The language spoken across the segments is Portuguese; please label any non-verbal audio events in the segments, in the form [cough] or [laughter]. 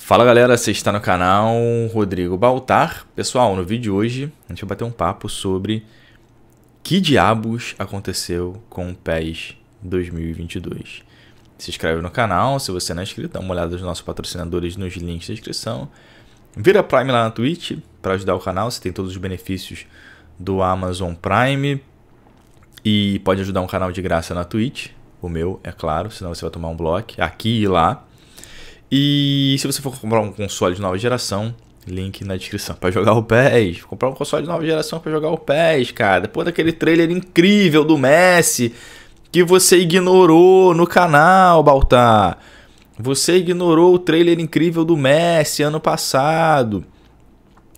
Fala galera, você está no canal Rodrigo Baltar. Pessoal, no vídeo de hoje a gente vai bater um papo sobre que diabos aconteceu com o PES 2022. Se inscreve no canal, se você não é inscrito, dá uma olhada nos nossos patrocinadores nos links da descrição. Vira Prime lá na Twitch para ajudar o canal, você tem todos os benefícios do Amazon Prime e pode ajudar um canal de graça na Twitch, o meu, é claro, senão você vai tomar um bloco aqui e lá. E se você for comprar um console de nova geração, link na descrição para jogar o PES. Comprar um console de nova geração para jogar o PES, cara. Depois daquele trailer incrível do Messi que você ignorou no canal, Baltar. Você ignorou o trailer incrível do Messi ano passado.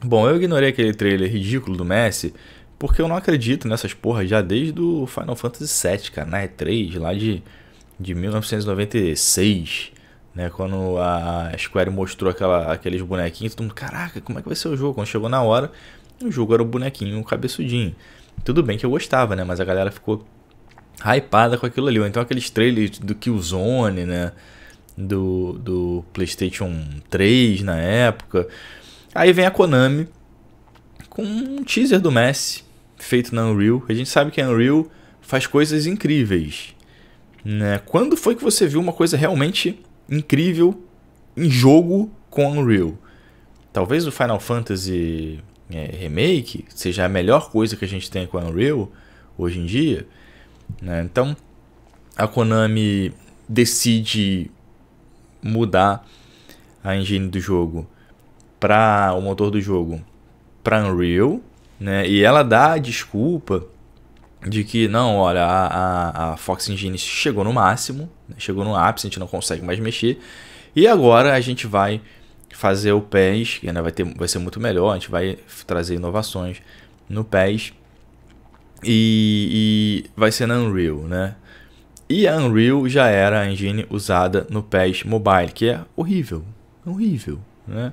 Bom, eu ignorei aquele trailer ridículo do Messi, porque eu não acredito nessas porras já desde o Final Fantasy VII, cara, na né? E3, lá de, de 1996. Né, quando a Square mostrou aquela, aqueles bonequinhos, todo mundo, caraca, como é que vai ser o jogo? Quando chegou na hora, o jogo era o bonequinho o cabeçudinho. Tudo bem que eu gostava, né? Mas a galera ficou hypada com aquilo ali. Ou então aqueles trailers do Killzone, né? Do, do PlayStation 3 na época. Aí vem a Konami com um teaser do Messi feito na Unreal. A gente sabe que a Unreal faz coisas incríveis. Né? Quando foi que você viu uma coisa realmente incrível em jogo com Unreal. Talvez o Final Fantasy é, Remake seja a melhor coisa que a gente tem com Unreal hoje em dia. Né? Então a Konami decide mudar a engine do jogo para o motor do jogo para Unreal, né? E ela dá a desculpa de que, não, olha, a, a, a Fox Engine chegou no máximo, né, chegou no ápice, a gente não consegue mais mexer, e agora a gente vai fazer o PES, que ainda né, vai, ter, vai ser muito melhor, a gente vai trazer inovações no PES, e, e vai ser na Unreal, né? E a Unreal já era a engine usada no PES Mobile, que é horrível, horrível, né?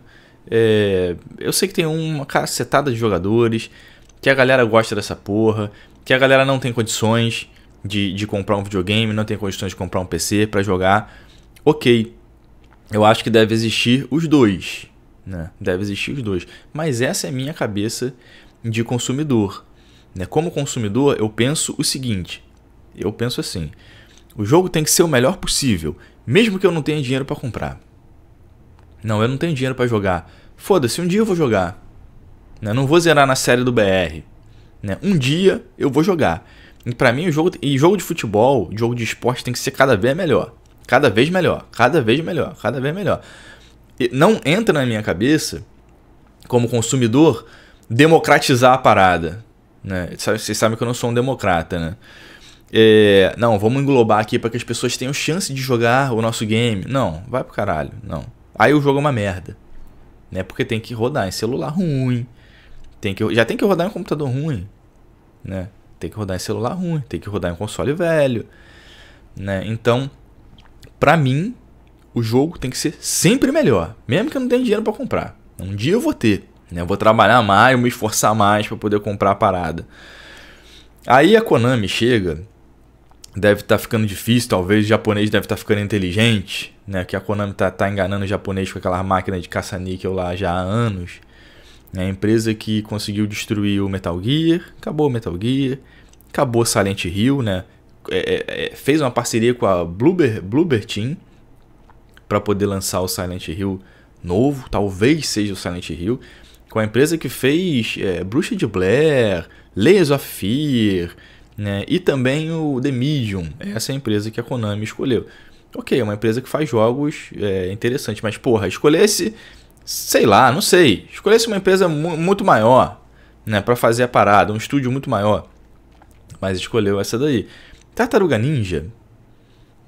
É, eu sei que tem uma cacetada de jogadores, que a galera gosta dessa porra, que a galera não tem condições de, de comprar um videogame, não tem condições de comprar um PC para jogar. Ok, eu acho que deve existir os dois, né? Deve existir os dois. Mas essa é minha cabeça de consumidor. Né? Como consumidor, eu penso o seguinte: eu penso assim, o jogo tem que ser o melhor possível, mesmo que eu não tenha dinheiro para comprar. Não, eu não tenho dinheiro para jogar. Foda-se, um dia eu vou jogar. Né? Não vou zerar na série do BR. Né? Um dia eu vou jogar. E para mim, o jogo, e jogo de futebol, jogo de esporte tem que ser cada vez melhor. Cada vez melhor, cada vez melhor, cada vez melhor. E não entra na minha cabeça, como consumidor, democratizar a parada. Né? Vocês sabem que eu não sou um democrata, né? É, não, vamos englobar aqui para que as pessoas tenham chance de jogar o nosso game. Não, vai pro caralho, não. Aí o jogo é uma merda. Né? Porque tem que rodar em celular ruim, tem que, já tem que rodar em um computador ruim, né? Tem que rodar em celular ruim, tem que rodar em um console velho, né? Então, para mim, o jogo tem que ser sempre melhor, mesmo que eu não tenha dinheiro para comprar. Um dia eu vou ter, né? Eu vou trabalhar mais, eu me esforçar mais para poder comprar a parada. Aí a Konami chega deve estar tá ficando difícil, talvez o japonês deve estar tá ficando inteligente, né? Que a Konami tá, tá enganando o japonês com aquela máquina de caça-níquel lá já há anos. É a empresa que conseguiu destruir o Metal Gear, acabou o Metal Gear, acabou Silent Hill, né? É, é, é fez uma parceria com a Bloober, Bloober Team para poder lançar o Silent Hill novo, talvez seja o Silent Hill, com a empresa que fez é, Bruxa de Blair, Layers of Fear, né? e também o The Medium. Essa é a empresa que a Konami escolheu. Ok, é uma empresa que faz jogos é, interessantes, mas porra, escolher esse, sei lá, não sei, escolhesse uma empresa mu muito maior, né, para fazer a parada, um estúdio muito maior. Mas escolheu essa daí. Tartaruga Ninja.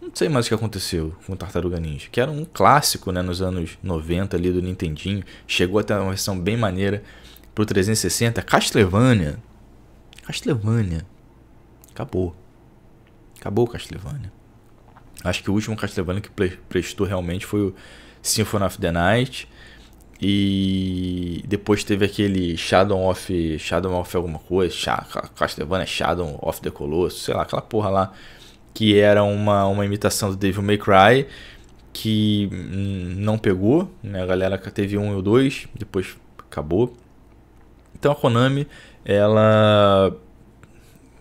Não sei mais o que aconteceu com Tartaruga Ninja, que era um clássico, né, nos anos 90 ali do Nintendinho, chegou até uma versão bem maneira pro 360, Castlevania. Castlevania. Acabou. Acabou Castlevania. Acho que o último Castlevania que pre prestou realmente foi o Symphony of the Night e depois teve aquele Shadow of. Shadow of alguma coisa. Castlevania Shadow of the Colossus, sei lá, aquela porra lá. Que era uma, uma imitação do Devil May Cry. Que não pegou, né? A galera teve um e dois, depois acabou. Então a Konami, ela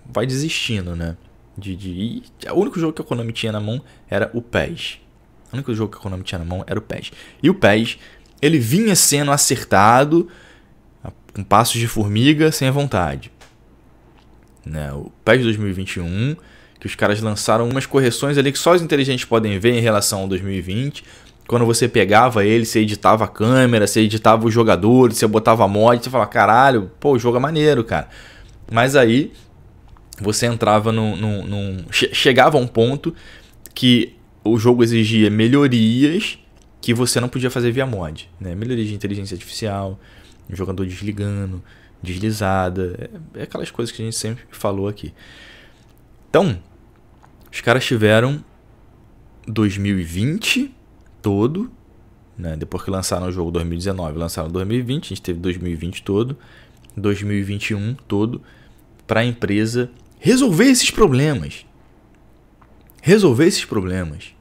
vai desistindo, né? De, de... O único jogo que a Konami tinha na mão era o PES. O único jogo que a Konami tinha na mão era o PES. E o PES ele vinha sendo acertado com passos de formiga sem a vontade. Né? O PES 2021, que os caras lançaram umas correções ali que só os inteligentes podem ver em relação ao 2020. Quando você pegava ele, você editava a câmera, você editava os jogadores, você botava mod, você falava, caralho, pô, o jogo é maneiro, cara. Mas aí você entrava num. num, num... chegava a um ponto que o jogo exigia melhorias que você não podia fazer via mod, né? Melhoria de inteligência artificial, jogador desligando, deslizada, é, é aquelas coisas que a gente sempre falou aqui. Então, os caras tiveram 2020 todo, né? Depois que lançaram o jogo 2019, lançaram 2020, a gente teve 2020 todo, 2021 todo para a empresa resolver esses problemas. Resolver esses problemas.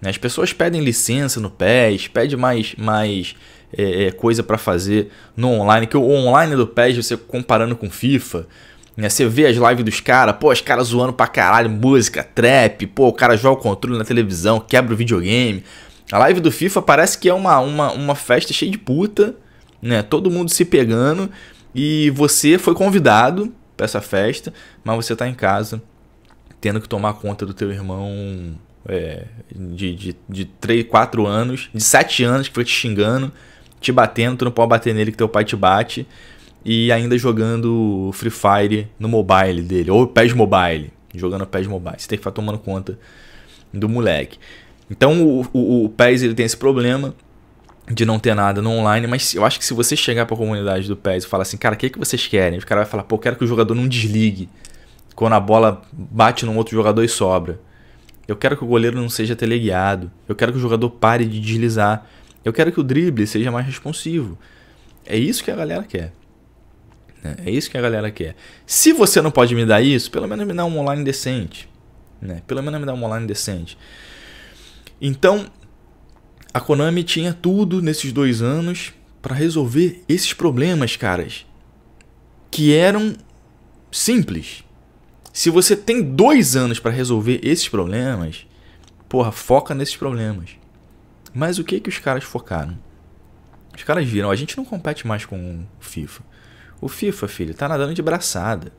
Né? As pessoas pedem licença no PES, pede mais, mais é, é coisa para fazer no online, que o online do PES, você comparando com FIFA, né? Você vê as lives dos caras, pô, os caras zoando pra caralho, música, trap, pô, o cara joga o controle na televisão, quebra o videogame. A live do FIFA parece que é uma, uma, uma festa cheia de puta, né? Todo mundo se pegando e você foi convidado para essa festa, mas você tá em casa tendo que tomar conta do teu irmão é, de, de, de 3, 4 anos, de 7 anos que foi te xingando, te batendo, tu não pode bater nele que teu pai te bate, e ainda jogando Free Fire no mobile dele, ou PES Mobile, jogando PES Mobile. Você tem que ficar tomando conta do moleque. Então o, o, o PES ele tem esse problema de não ter nada no online, mas eu acho que se você chegar para a comunidade do PES e falar assim, cara, o que, é que vocês querem? O cara vai falar, pô, quero que o jogador não desligue quando a bola bate num outro jogador e sobra. Eu quero que o goleiro não seja teleguiado. Eu quero que o jogador pare de deslizar. Eu quero que o drible seja mais responsivo. É isso que a galera quer. Né? É isso que a galera quer. Se você não pode me dar isso, pelo menos me dá um online decente. Né? Pelo menos me dá um online decente. Então, a Konami tinha tudo nesses dois anos para resolver esses problemas, caras, que eram simples. Se você tem dois anos para resolver esses problemas, porra, foca nesses problemas. Mas o que que os caras focaram? Os caras viram, a gente não compete mais com o FIFA. O FIFA, filho, tá nadando de braçada.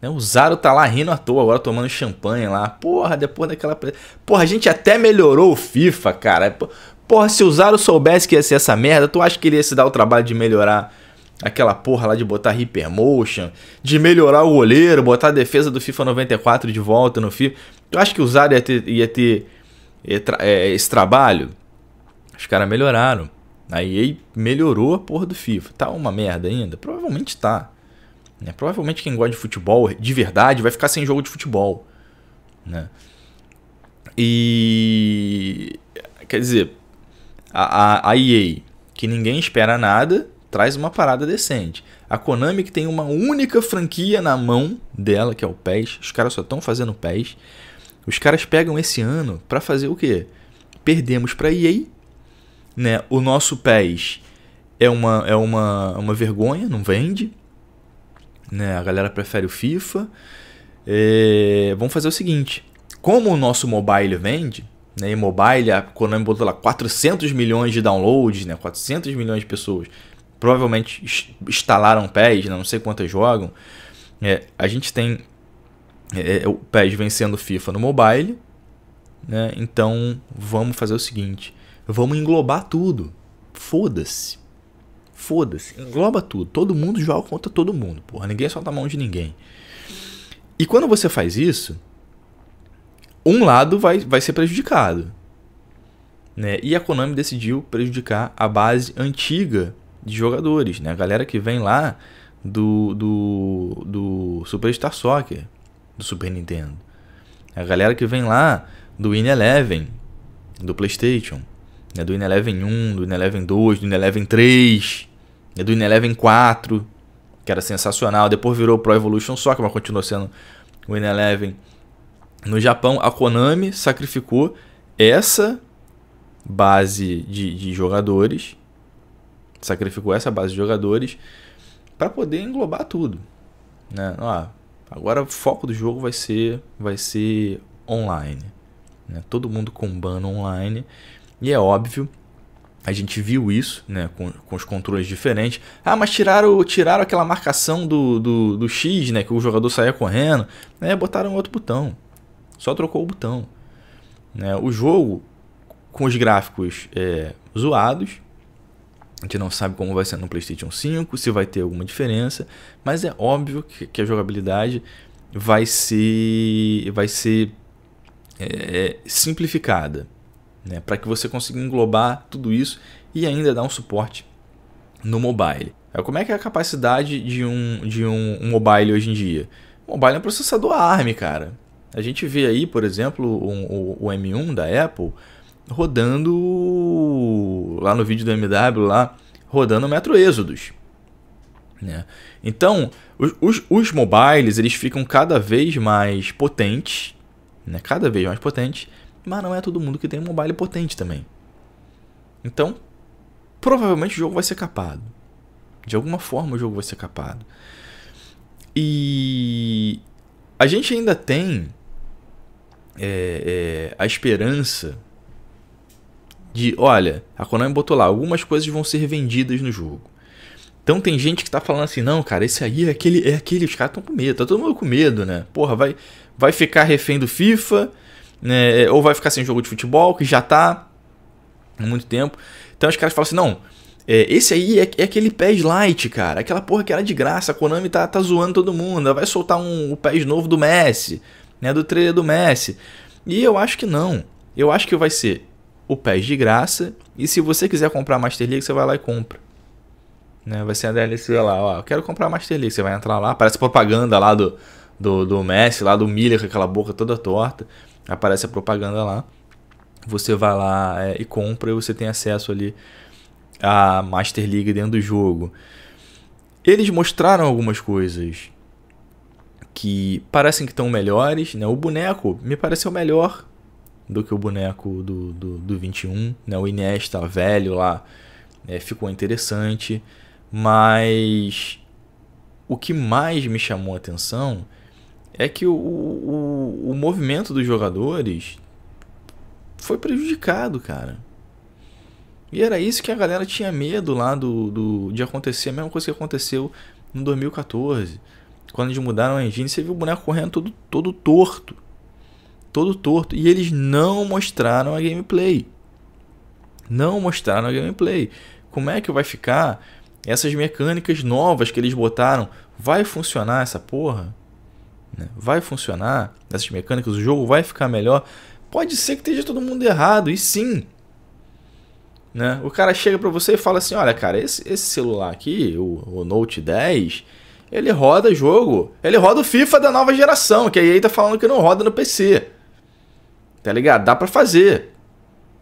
Né? O Zaro tá lá rindo à toa, agora tomando champanhe lá. Porra, depois daquela. Porra, a gente até melhorou o FIFA, cara. Porra, se o Zaro soubesse que ia ser essa merda, tu acha que ele ia se dar o trabalho de melhorar aquela porra lá de botar hypermotion, de melhorar o goleiro, botar a defesa do FIFA 94 de volta no FIFA. Tu acha que o Zara ia ter, ia ter é, esse trabalho? Os caras melhoraram. A EA melhorou a porra do FIFA. Tá uma merda ainda? Provavelmente tá. Né? Provavelmente quem gosta de futebol de verdade vai ficar sem jogo de futebol. Né? E. Quer dizer, a, a, a EA, que ninguém espera nada, traz uma parada decente. A Konami que tem uma única franquia na mão dela, que é o PES, os caras só estão fazendo PES. Os caras pegam esse ano para fazer o quê? Perdemos para EA, né? O nosso PES é uma é uma, uma vergonha, não vende, né? A galera prefere o FIFA. É, vamos fazer o seguinte, como o nosso mobile vende, né, e mobile, a Konami botou lá 400 milhões de downloads, né, 400 milhões de pessoas provavelmente instalaram pés, não sei quantas jogam. É, a gente tem é, é o PES vencendo FIFA no mobile, né? Então vamos fazer o seguinte: vamos englobar tudo. Foda-se. Foda-se. Engloba tudo. Todo mundo joga contra todo mundo. Porra, ninguém solta a mão de ninguém. E quando você faz isso, um lado vai, vai ser prejudicado. Né? E a Konami decidiu prejudicar a base antiga de jogadores, né? A galera que vem lá do, do, do Superstar Soccer, do Super Nintendo. A galera que vem lá do In Eleven, do PlayStation. Né? Do In Eleven 1, do In Eleven 2, do In Eleven 3, né? do In Eleven 4, que era sensacional. Depois virou Pro Evolution Soccer, mas continuou sendo o In Eleven. No Japão, a Konami sacrificou essa base de, de jogadores sacrificou essa base de jogadores para poder englobar tudo. Né? Ah, agora o foco do jogo vai ser, vai ser online. Né? Todo mundo com ban online. E é óbvio, a gente viu isso né? com, com os controles diferentes. Ah, mas tiraram, tiraram aquela marcação do, do, do X, né? que o jogador saía correndo. Né? Botaram outro botão. Só trocou o botão. Né? O jogo, com os gráficos é, zoados, a gente não sabe como vai ser no PlayStation 5, se vai ter alguma diferença, mas é óbvio que, que a jogabilidade vai ser, vai ser é, é simplificada, né? para que você consiga englobar tudo isso e ainda dar um suporte no mobile. É, como é que é a capacidade de um, de um, um mobile hoje em dia? O mobile é um processador ARM, cara. A gente vê aí, por exemplo, um, o, o M1 da Apple rodando lá no vídeo do MW lá, rodando o Metro Exodus, Né? Então, os, os, os, mobiles eles ficam cada vez mais potentes, né? cada vez mais potentes, mas não é todo mundo que tem um mobile potente também. Então, provavelmente o jogo vai ser capado. De alguma forma o jogo vai ser capado. E a gente ainda tem é, é, a esperança de, olha, a Konami botou lá, algumas coisas vão ser vendidas no jogo. Então tem gente que tá falando assim, não, cara, esse aí é aquele, é aquele, os caras estão com medo, tá todo mundo com medo, né? Porra, vai, vai ficar refém do FIFA, né? É, ou vai ficar sem jogo de futebol, que já tá há muito tempo. Então os caras falam assim, não, é, esse aí é, é, aquele PES Light, cara, aquela porra que era de graça, a Konami tá, tá zoando todo mundo, ela vai soltar um, o PES novo do Messi, né? Do trailer do Messi. E eu acho que não. Eu acho que vai ser o PES de graça. E se você quiser comprar a Master League, você vai lá e compra. Né? Vai ser a DLC lá, ó, eu quero comprar a Master League. Você vai entrar lá, aparece propaganda lá do, do, do Messi, lá do Miller com aquela boca toda torta. Aparece a propaganda lá. Você vai lá é, e compra e você tem acesso ali à Master League dentro do jogo. Eles mostraram algumas coisas que parecem que estão melhores, né? O boneco me pareceu melhor do que o boneco do, do, do 21. Né? O Iniesta velho lá é, ficou interessante, mas o que mais me chamou a atenção é que o, o, o movimento dos jogadores foi prejudicado, cara. E era isso que a galera tinha medo lá do, do, de acontecer, a mesma coisa que aconteceu no 2014. Quando eles mudaram a engine, você viu o boneco correndo todo, todo torto todo torto. E eles não mostraram a gameplay. Não mostraram a gameplay. Como é que vai ficar essas mecânicas novas que eles botaram? Vai funcionar essa porra? Né? Vai funcionar essas mecânicas? O jogo vai ficar melhor? Pode ser que esteja todo mundo errado, e sim. Né? O cara chega para você e fala assim: Olha, cara, esse, esse celular aqui, o, o Note 10, ele roda jogo. Ele roda o FIFA da nova geração, que aí tá falando que não roda no PC. Tá ligado? Dá para fazer.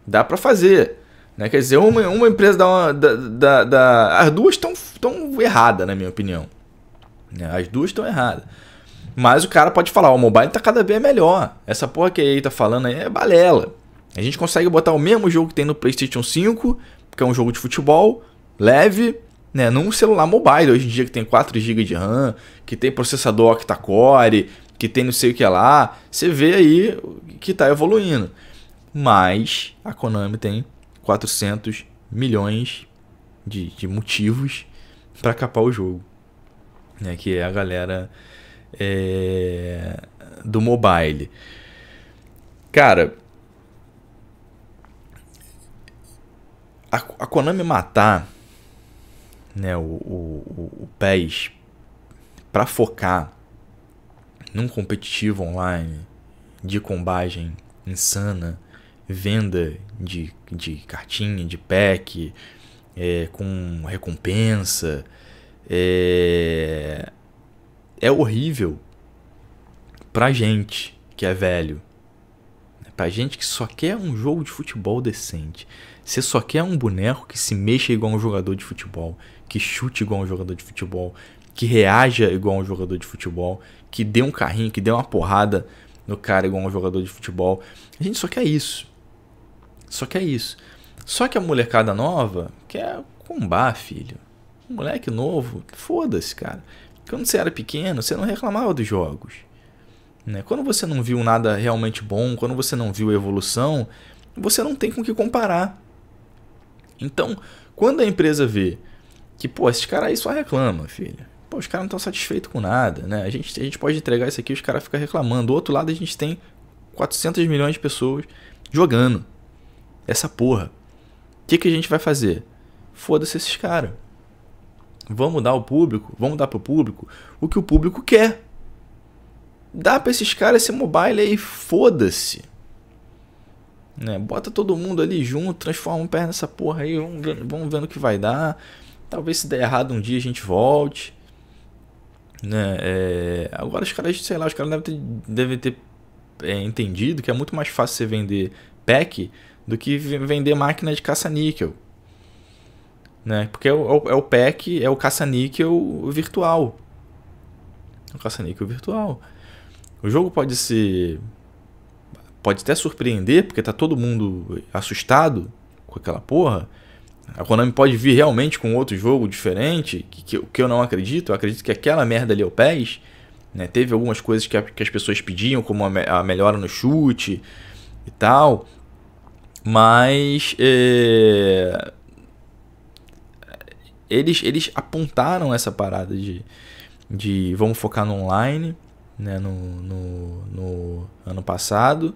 Dá para fazer. Né? Quer dizer, uma, uma empresa dá uma, da, da, da, As duas estão tão erradas, na minha opinião. Né? As duas estão erradas. Mas o cara pode falar, o mobile tá cada vez melhor. Essa porra que aí tá falando aí é balela. A gente consegue botar o mesmo jogo que tem no PlayStation 5, que é um jogo de futebol, leve, né, num celular mobile, hoje em dia que tem 4 GB de RAM, que tem processador octa-core, que tem não sei o que lá. Você vê aí que está evoluindo. Mas a Konami tem 400 milhões de, de motivos para capar o jogo. Né? Que é a galera é, do mobile. Cara, a, a Konami matar né, o, o, o PES para focar num competitivo online de combagem insana, venda de, de cartinha, de pack, é, com recompensa. É, é horrível pra gente que é velho. Né? Pra gente que só quer um jogo de futebol decente. Você só quer um boneco que se mexa igual um jogador de futebol, que chute igual um jogador de futebol, que reaja igual um jogador de futebol, que dê um carrinho, que dê uma porrada no cara igual um jogador de futebol. A gente só quer é isso. Só quer é isso. Só que a molecada nova quer combar, filho. Um moleque novo, foda-se, cara. Quando você era pequeno, você não reclamava dos jogos. Né? Quando você não viu nada realmente bom, quando você não viu evolução, você não tem com o que comparar. Então, quando a empresa vê que, pô, esses caras aí só reclamam, filho pô, os caras não estão satisfeitos com nada, né? A gente, a gente pode entregar isso aqui os caras ficam reclamando. Do outro lado, a gente tem 400 milhões de pessoas jogando essa porra. O que, que a gente vai fazer? Foda-se esses caras. Vamos dar ao público, vamos dar pro público o que o público quer. Dá pra esses caras esse mobile aí, foda-se. Né? Bota todo mundo ali junto, transforma um pé nessa porra aí, vamos vamos vendo o que vai dar. Talvez se der errado um dia a gente volte. Né? É, agora os caras, sei lá, os caras devem ter, devem ter é, entendido que é muito mais fácil você vender pack do que vender máquina de caça-níquel. Né? Porque é o, é o é pack, é o caça-níquel virtual. É o caça-níquel virtual. O jogo pode ser. Pode até surpreender, porque tá todo mundo assustado com aquela porra. A Konami pode vir realmente com outro jogo diferente, que, que, que eu não acredito. Eu acredito que aquela merda ali é o PES. Né? Teve algumas coisas que, a, que as pessoas pediam, como a, me, a, melhora no chute e tal. Mas. É... Eles, eles apontaram essa parada de, de vamos focar no online né? no, no, no ano passado.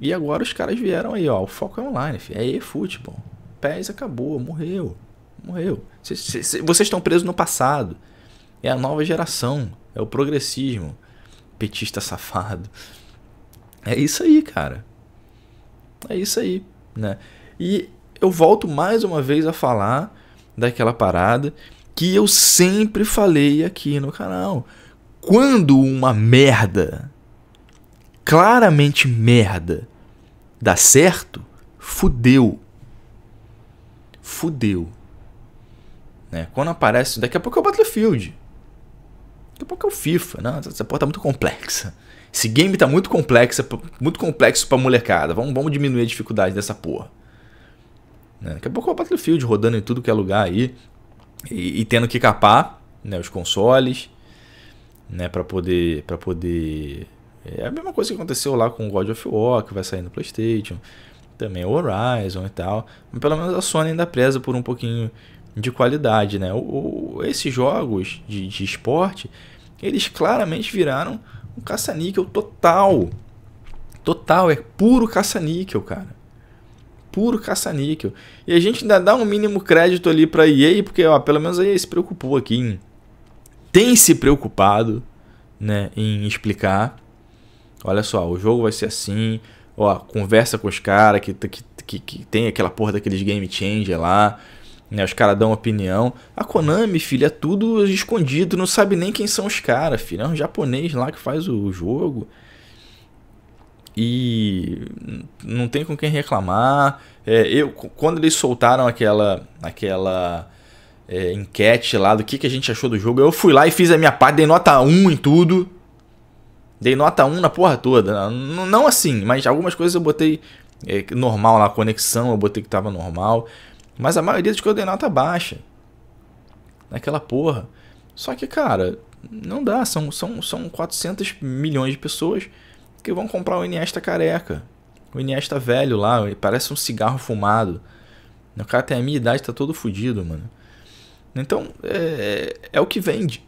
E agora os caras vieram aí, ó. O foco é online, é e-futebol pés, acabou, morreu. Morreu. Vocês estão presos no passado. É a nova geração. É o progressismo. Petista safado. É isso aí, cara. É isso aí, né? E eu volto mais uma vez a falar daquela parada que eu sempre falei aqui no canal. Quando uma merda, claramente merda, dá certo, fudeu fudeu. Né? Quando aparece, daqui a pouco é o Battlefield. Daqui a pouco é o FIFA. Não, essa porra tá muito complexa. Esse game tá muito complexo, muito complexo pra molecada. Vamos, vamos diminuir a dificuldade dessa porra. Né? Daqui a pouco é o Battlefield rodando em tudo que é lugar aí. E, e tendo que capar né, os consoles. Né, para poder, pra poder é a mesma coisa que aconteceu lá com o God of War, que vai sair no PlayStation também o Horizon e tal. Mas pelo menos a Sony ainda preza por um pouquinho de qualidade, né? O, o esses jogos de, de esporte, eles claramente viraram um caça-níquel total. Total, é puro caça-níquel, cara. Puro caça-níquel. E a gente ainda dá um mínimo crédito ali pra EA, porque ó, pelo menos a EA se preocupou aqui. Em... Tem se preocupado né, em explicar. Olha só, o jogo vai ser assim, ó, conversa com os caras que, que, que, que, tem aquela porra daqueles game changer lá. Né, os caras dão opinião. A Konami, filho, é tudo escondido, não sabe nem quem são os caras, filho. É um japonês lá que faz o jogo. E não tem com quem reclamar. É, eu, quando eles soltaram aquela aquela é, enquete lá do que, que a gente achou do jogo, eu fui lá e fiz a minha parte, dei nota 1 em tudo. Dei nota 1 na porra toda. Não, não assim, mas algumas coisas eu botei é, normal na conexão, eu botei que tava normal. Mas a maioria das coisas eu dei nota baixa. Naquela porra. Só que, cara, não dá. São, são, são 400 milhões de pessoas que vão comprar o Iniesta careca. O Iniesta velho lá, parece um cigarro fumado. O cara tem a minha idade, tá todo fudido, mano. Então, é, é, é o que vende.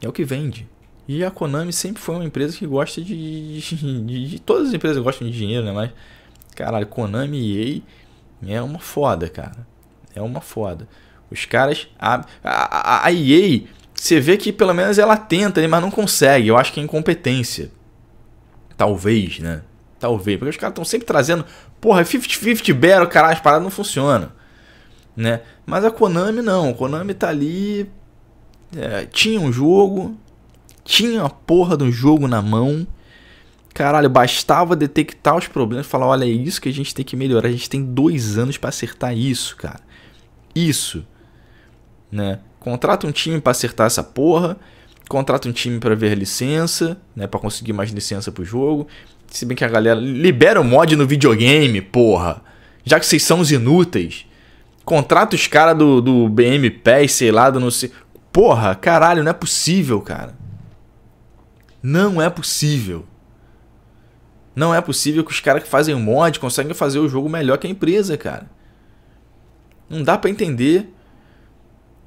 É o que vende. E a Konami sempre foi uma empresa que gosta de. de, de todas as empresas gostam de dinheiro, né? Mas, caralho, Konami e EA é uma foda, cara. É uma foda. Os caras. A, a, a EA, você vê que pelo menos ela tenta, né? mas não consegue. Eu acho que é incompetência. Talvez, né? Talvez. Porque os caras estão sempre trazendo. Porra, 50-50 battle, caralho, as paradas não funcionam. Né? Mas a Konami não. A Konami tá ali. É, tinha um jogo, tinha a porra do jogo na mão. Caralho, bastava detectar os problemas e falar: olha, é isso que a gente tem que melhorar. A gente tem dois anos para acertar isso, cara. Isso. Né? Contrata um time para acertar essa porra. Contrata um time para ver licença, né? Para conseguir mais licença pro jogo. Se bem que a galera. Libera o mod no videogame, porra. Já que vocês são os inúteis. Contrata os caras do, do BM sei lá, do não sei. Porra, caralho, não é possível, cara. Não é possível. Não é possível que os caras que fazem mod conseguem fazer o jogo melhor que a empresa, cara. Não dá para entender.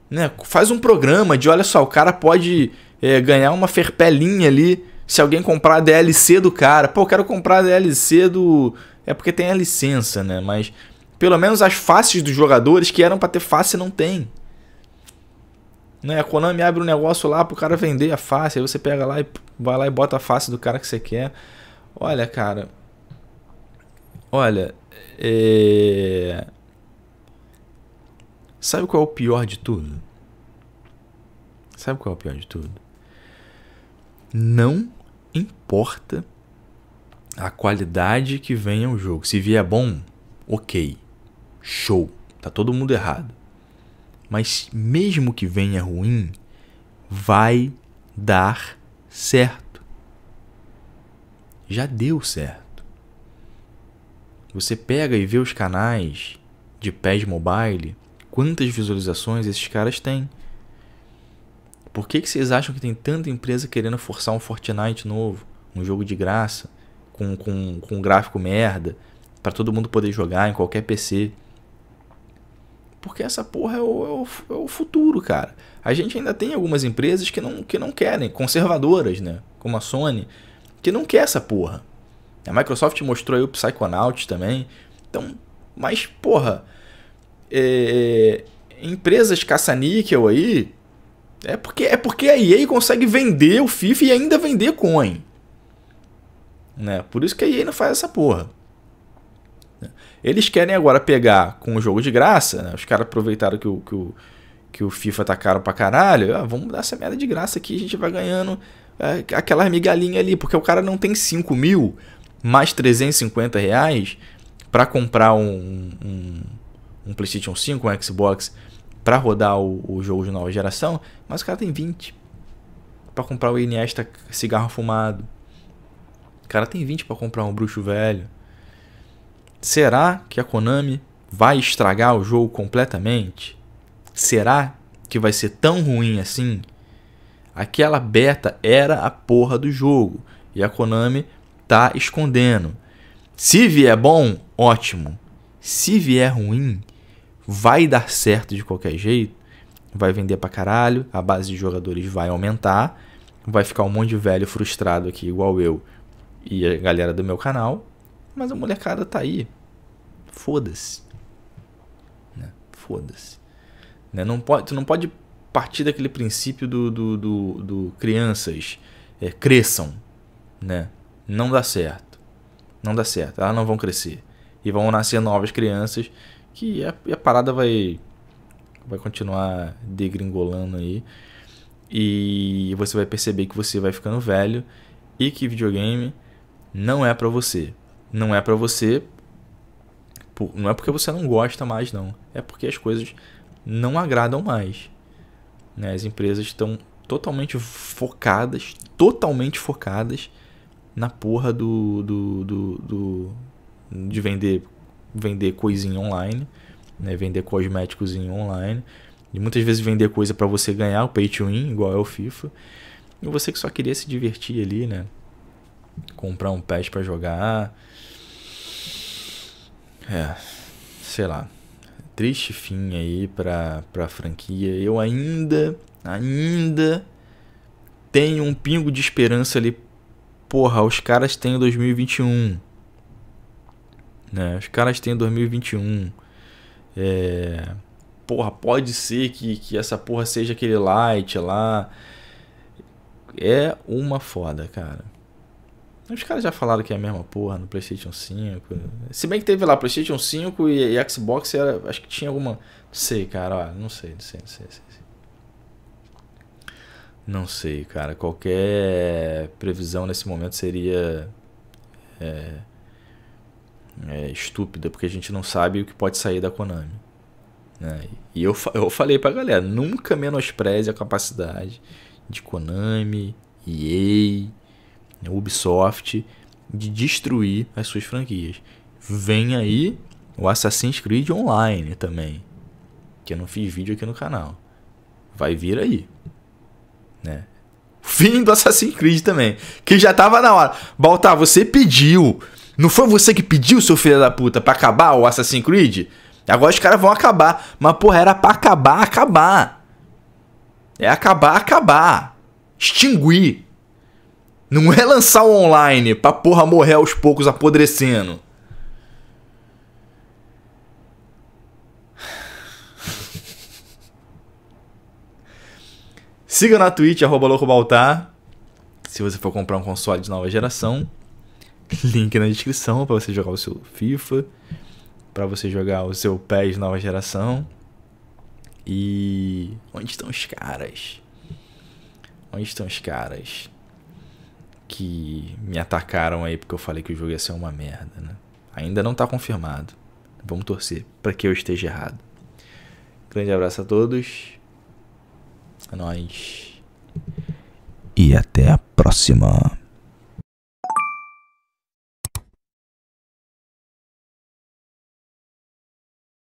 Né? Faz um programa de, olha só, o cara pode é, ganhar uma ferpelinha ali se alguém comprar a DLC do cara. Pô, eu quero comprar a DLC do... É porque tem a licença, né? Mas pelo menos as faces dos jogadores que eram para ter face não tem. Né? A Konami abre um negócio lá pro cara vender a face, aí você pega lá e vai lá e bota a face do cara que você quer. Olha, cara. Olha. É... Sabe qual é o pior de tudo? Sabe qual é o pior de tudo? Não importa a qualidade que venha o jogo. Se vier bom, ok. Show. Tá todo mundo errado. Mas mesmo que venha ruim, vai dar certo. Já deu certo. Você pega e vê os canais de PES Mobile, quantas visualizações esses caras têm. Por que, que vocês acham que tem tanta empresa querendo forçar um Fortnite novo, um jogo de graça, com, com, com gráfico merda, para todo mundo poder jogar em qualquer PC? Porque essa porra é o, é o, é o futuro, cara. A gente ainda tem algumas empresas que não, que não querem, conservadoras, né? Como a Sony, que não quer essa porra. A Microsoft mostrou aí o Psychonaut também. Então, mas, porra, é, é empresas caça-níquel aí. É porque, é porque a EA consegue vender o FIFA e ainda vender coin. Né? Por isso que a EA não faz essa porra. Eles querem agora pegar com o jogo de graça, né? Os caras aproveitaram que o, que o, que o FIFA tá caro pra caralho. Ah, vamos dar essa merda de graça aqui, a gente vai ganhando é, aquela migalhinha ali, porque o cara não tem 5 mil mais 350 reais para comprar um, um, um, PlayStation 5, um Xbox para rodar o, o jogo de nova geração, mas o cara tem 20 para comprar o Iniesta cigarro fumado. O cara tem 20 para comprar um bruxo velho. Será que a Konami vai estragar o jogo completamente? Será que vai ser tão ruim assim? Aquela beta era a porra do jogo e a Konami tá escondendo. Se vier bom, ótimo. Se vier ruim, vai dar certo de qualquer jeito. Vai vender pra caralho, a base de jogadores vai aumentar, vai ficar um monte de velho frustrado aqui igual eu e a galera do meu canal mas a molecada tá aí. Foda-se. Né? Foda-se. Né? Não pode, tu não pode partir daquele princípio do, do, do, do crianças é, cresçam. Né? Não dá certo. Não dá certo. Elas não vão crescer. E vão nascer novas crianças que a, a parada vai, vai continuar degringolando aí. E você vai perceber que você vai ficando velho e que videogame não é para você. Não é para você. Não é porque você não gosta mais, não. É porque as coisas não agradam mais. Né? As empresas estão totalmente focadas, totalmente focadas na porra do, do, do, do de vender vender coisinha online, né? vender cosméticos online, e muitas vezes vender coisa para você ganhar o pay to win, igual é o FIFA. E você que só queria se divertir ali, né? comprar um patch para jogar. É, sei lá. Triste fim aí pra, pra franquia. Eu ainda, ainda tenho um pingo de esperança ali. Porra, os caras têm 2021. Né? Os caras têm 2021. É... Porra, pode ser que, que essa porra seja aquele light lá. É uma foda, cara. Os caras já falaram que é a mesma porra no PlayStation 5. Se bem que teve lá PlayStation 5 e, e Xbox, era, acho que tinha alguma. Não sei, cara, ó, não sei, não sei, não sei, não sei. Não sei, cara. Qualquer previsão nesse momento seria. É, é, estúpida, porque a gente não sabe o que pode sair da Konami. Né? E eu, eu falei pra galera: nunca menospreze a capacidade de Konami, EA né, Ubisoft de destruir as suas franquias. Vem aí o Assassin's Creed Online também, que eu não fiz vídeo aqui no canal. Vai vir aí, né? Fim do Assassin's Creed também, que já tava na hora. Baltar, você pediu. Não foi você que pediu, seu filho da puta, para acabar o Assassin's Creed? Agora os caras vão acabar. Mas porra, era para acabar, acabar. É acabar, acabar. Extinguir. Não é lançar o online pra porra morrer aos poucos apodrecendo. Siga na Twitch, arroba loucobaltar. Se você for comprar um console de nova geração, [laughs] link na descrição para você jogar o seu FIFA, para você jogar o seu PES nova geração. E onde estão os caras? Onde estão os caras? que me atacaram aí porque eu falei que o jogo ia ser uma merda, né? Ainda não tá confirmado. Vamos torcer para que eu esteja errado. Grande abraço a todos. A é nós. E até a próxima.